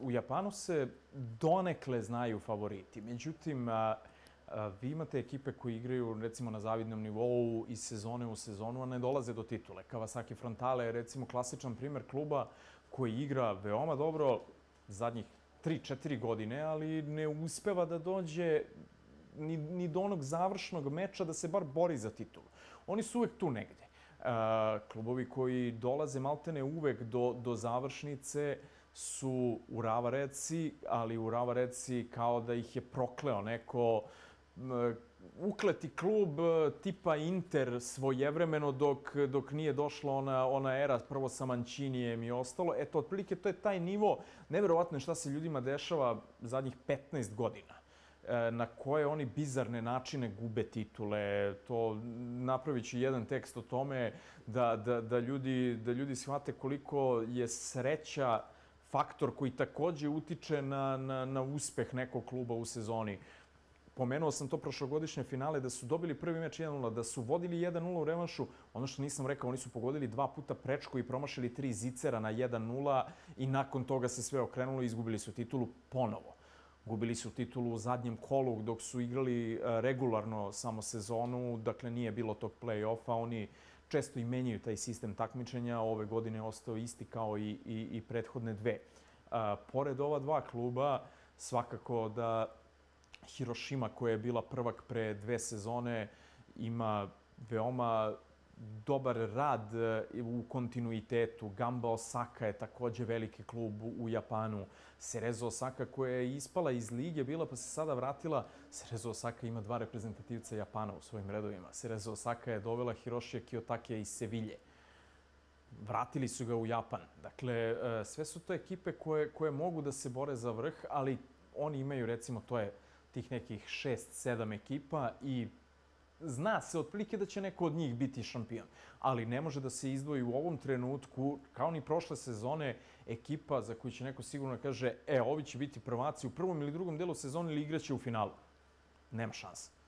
U Japanu se donekle znaju favoriti, međutim, vi imate ekipe koji igraju recimo na zavidnom nivou iz sezone u sezonu, a ne dolaze do titule. Kawasaki Frontale je recimo klasičan primer kluba koji igra veoma dobro zadnjih 3-4 godine, ali ne uspeva da dođe ni, ni do onog završnog meča da se bar bori za titulu. Oni su uvek tu negde. klubovi koji dolaze maltene uvek do, do završnice, su u Rava reci, ali u Rava reci kao da ih je prokleo neko ukleti klub e, tipa Inter svojevremeno dok, dok nije došla ona, ona era prvo sa Mancinijem i ostalo. Eto, otprilike to je taj nivo. Neverovatno je šta se ljudima dešava zadnjih 15 godina e, na koje oni bizarne načine gube titule. To napravit ću jedan tekst o tome da, da, da, ljudi, da ljudi shvate koliko je sreća faktor koji takođe utiče na, na, na uspeh nekog kluba u sezoni. Pomenuo sam to prošlogodišnje finale da su dobili prvi meč 1-0, da su vodili 1-0 u revanšu. Ono što nisam rekao, oni su pogodili dva puta prečko i promašili tri zicera na 1-0 i nakon toga se sve okrenulo i izgubili su titulu ponovo. Gubili su titulu u zadnjem kolu dok su igrali e, regularno samo sezonu, dakle nije bilo tog play-offa. Oni često i menjaju taj sistem takmičenja, ove godine je ostao isti kao i, i, i prethodne dve. A, e, pored ova dva kluba, svakako da Hiroshima koja je bila prvak pre dve sezone ima veoma dobar rad e, u kontinuitetu. Gamba Osaka je takođe veliki klub u Japanu. Cerezo Osaka koja je ispala iz lige bila pa se sada vratila. Cerezo Osaka ima dva reprezentativca Japana u svojim redovima. Cerezo Osaka je dovela Hiroshi Kiyotake iz Sevilje. Vratili su ga u Japan. Dakle, e, sve su to ekipe koje, koje mogu da se bore za vrh, ali oni imaju, recimo, to je tih nekih šest, sedam ekipa i zna se otprilike da će neko od njih biti šampion, ali ne može da se izdvoji u ovom trenutku, kao ni prošle sezone, ekipa za koju će neko sigurno da kaže e, ovi će biti prvaci u prvom ili drugom delu sezoni ili igraće u finalu. Nema šansa.